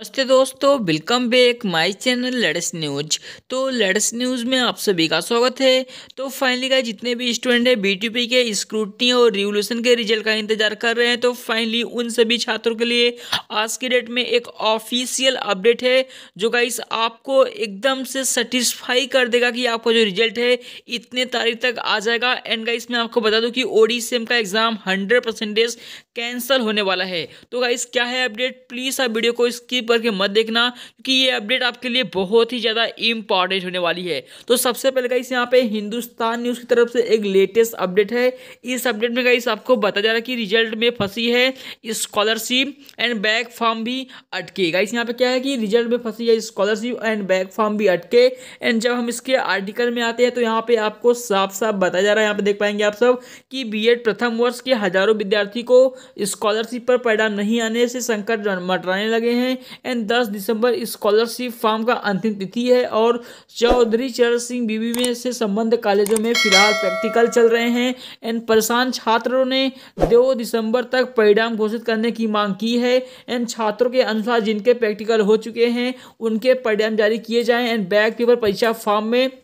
नमस्ते दोस्तों welcome back my channel लेडस न्यूज तो लेडस न्यूज में आप सभी का स्वागत है तो फाइनली का जितने भी स्टूडेंट है बीटीपी के स्क्रूटनी और रिवोल्यूशन के रिजल्ट का इंतजार कर रहे हैं तो फाइनली उन सभी छात्रों के लिए आज की डेट में एक ऑफिशियल अपडेट है जो गाइस आपको एकदम से सेटिस्फाई कर देगा कि आपका जो रिजल्ट है इतने तारीख तक आ जाएगा एंड गाइस मैं आपको बता दूँ कि ओडी सेम का एग्जाम हंड्रेड कैंसल होने वाला है तो गाइस क्या है अपडेट प्लीज़ आप वीडियो को स्किप करके मत देखना क्योंकि ये अपडेट आपके लिए बहुत ही ज़्यादा इंपॉर्टेंट होने वाली है तो सबसे पहले गाइस यहाँ पे हिंदुस्तान न्यूज़ की तरफ से एक लेटेस्ट अपडेट है इस अपडेट में गाइस आपको बताया जा रहा है कि रिजल्ट में फंसी है स्कॉलरशिप एंड बैक फॉर्म भी अटके गाइस यहाँ पर क्या है कि रिजल्ट में फंसी है स्कॉलरशिप एंड बैक फॉर्म भी अटके एंड जब हम इसके आर्टिकल में आते हैं तो यहाँ पर आपको साफ साफ बताया जा रहा है यहाँ पर देख पाएंगे आप सब कि बी प्रथम वर्ष के हजारों विद्यार्थी को स्कॉलरशिप पर परिणाम नहीं आने से संकट मटराने लगे हैं एंड दस दिसंबर स्कॉलरशिप फॉर्म का अंतिम तिथि है और चौधरी चरण सिंह बीबी में से संबंध कॉलेजों में फिलहाल प्रैक्टिकल चल रहे हैं एंड परेशान छात्रों ने दो दिसंबर तक परिणाम घोषित करने की मांग की है एंड छात्रों के अनुसार जिनके प्रैक्टिकल हो चुके हैं उनके परिणाम जारी किए जाएं एंड बैक पेपर परीक्षा फॉर्म में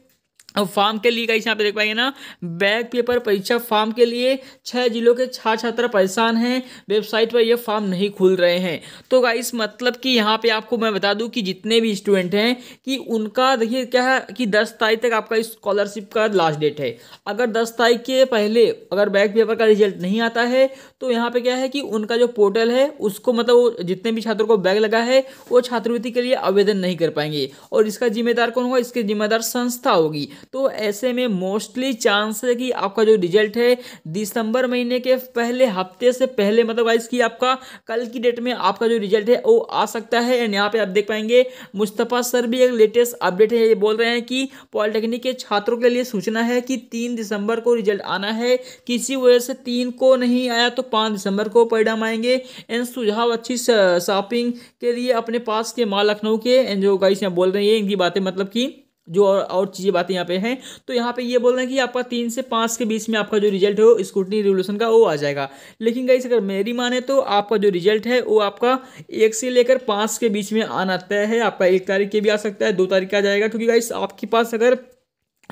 और फॉर्म के लिए कहीं यहाँ पे देख पाएंगे ना बैक पेपर परीक्षा फॉर्म के लिए छः जिलों के छात्र छात्रा परेशान हैं वेबसाइट पर यह फॉर्म नहीं खुल रहे हैं तो गाइस मतलब कि यहाँ पे आपको मैं बता दूं कि जितने भी स्टूडेंट हैं कि उनका देखिए क्या है कि दस तारीख तक आपका स्कॉलरशिप का लास्ट डेट है अगर दस तारीख के पहले अगर बैक पेपर का रिजल्ट नहीं आता है तो यहाँ पर क्या है कि उनका जो पोर्टल है उसको मतलब जितने भी छात्रों को बैग लगा है वो छात्रवृत्ति के लिए आवेदन नहीं कर पाएंगे और इसका जिम्मेदार कौन होगा इसकी जिम्मेदार संस्था होगी तो ऐसे में मोस्टली चांस है कि आपका जो रिजल्ट है दिसंबर महीने के पहले हफ्ते से पहले मतलब वाइज कि आपका कल की डेट में आपका जो रिजल्ट है वो आ सकता है एंड यहाँ पे आप देख पाएंगे मुस्तफ़ा सर भी एक लेटेस्ट अपडेट है ये बोल रहे हैं कि पॉलिटेक्निक के छात्रों के लिए सूचना है कि तीन दिसंबर को रिजल्ट आना है किसी वजह से तीन को नहीं आया तो पाँच दिसंबर को परिणाम आएंगे एंड सुझाव अच्छी शॉपिंग के लिए अपने पास के माँ लखनऊ के एंड जो गाइस यहाँ बोल रहे हैं इनकी बातें मतलब कि जो और और चीज़ें बातें यहाँ पे हैं तो यहाँ पे ये बोल रहे हैं कि आपका तीन से पाँच के बीच में आपका जो रिजल्ट है वो स्कूटनी रिवोल्यूशन का वो आ जाएगा लेकिन गाइस अगर मेरी माने तो आपका जो रिजल्ट है वो आपका एक से लेकर पाँच के बीच में आना तय है आपका एक तारीख के भी आ सकता है दो तारीख का आ जाएगा क्योंकि गाइस आपके पास अगर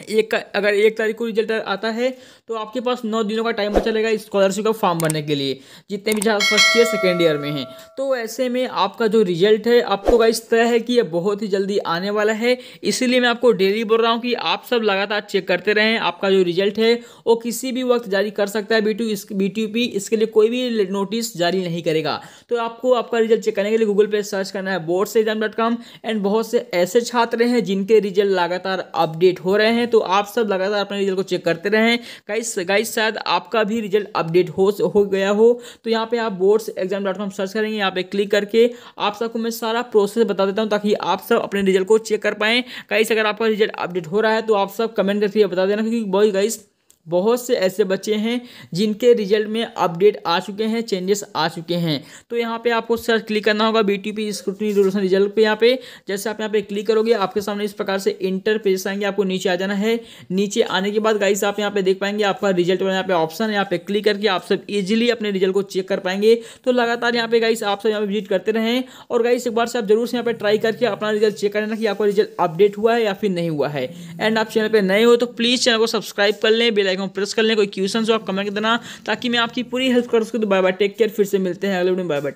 एक अगर एक तारीख को रिजल्ट आता है तो आपके पास नौ दिनों का टाइम बचा लेगा स्कॉलरशिप का फॉर्म भरने के लिए जितने भी जहाँ फर्स्ट ईयर सेकेंड ईयर में हैं तो ऐसे में आपका जो रिजल्ट है आपको इस तरह है कि ये बहुत ही जल्दी आने वाला है इसीलिए मैं आपको डेली बोल रहा हूँ कि आप सब लगातार चेक करते रहें आपका जो रिजल्ट है वो किसी भी वक्त जारी कर सकता है बी टू बी पी इसके लिए कोई भी नोटिस जारी नहीं करेगा तो आपको आपका रिजल्ट चेक करने के लिए गूगल पर सर्च करना है बोर्ड एंड बहुत से ऐसे छात्र हैं जिनके रिजल्ट लगातार अपडेट हो रहे हैं हैं तो आप सब लगातार अपने रिजल्ट को चेक करते रहें गाइस गाइस शायद आपका भी रिजल्ट अपडेट हो हो गया हो तो यहाँ पे आप boards exam dot com search करेंगे यहाँ पे क्लिक करके आप सबको मैं सारा प्रोसेस बता देता हूँ ताकि आप सब अपने रिजल्ट को चेक कर पाएँ गाइस अगर आपका रिजल्ट अपडेट हो रहा है तो आप सब कमेंट करके बता देना क्योंकि बॉय गाइस बहुत से ऐसे बच्चे हैं जिनके रिजल्ट में अपडेट आ चुके हैं चेंजेस आ चुके हैं तो यहाँ पे आपको सर्च क्लिक करना होगा B T P scrutiny result पे यहाँ पे जैसे आप यहाँ पे क्लिक करोगे आपके सामने इस प्रकार से इंटर पेज आएंगे आपको नीचे आ जाना है नीचे आने के बाद गाइस आप यहाँ पे देख पाएंगे आपका रिजल्ट वाला यहाँ पे ऑप्शन यहाँ पे क्लिक करके आप सब इजिली अपने रिजल्ट को चेक कर पाएंगे तो लगातार यहाँ पे गाइस आप सब यहाँ पे विजिट करते रहें और गाइस एक बार से आप जरूर से यहाँ पे ट्राई करके अपना रिजल्ट चेक कर लेना कि आपका रिजल्ट अपडेट हुआ है या फिर नहीं हुआ है एंड आप चैनल पर नए हो तो प्लीज़ चैनल को सब्सक्राइब कर लें बेलाइक आइकन प्रेस कर लें कोई क्वेश्चन हो आप कमेंट देना ताकि मैं आपकी पूरी हेल्प कर सकूँ तो बाय बाय टेक केयर फिर से मिलते हैं अगले वीडियो बाय बाय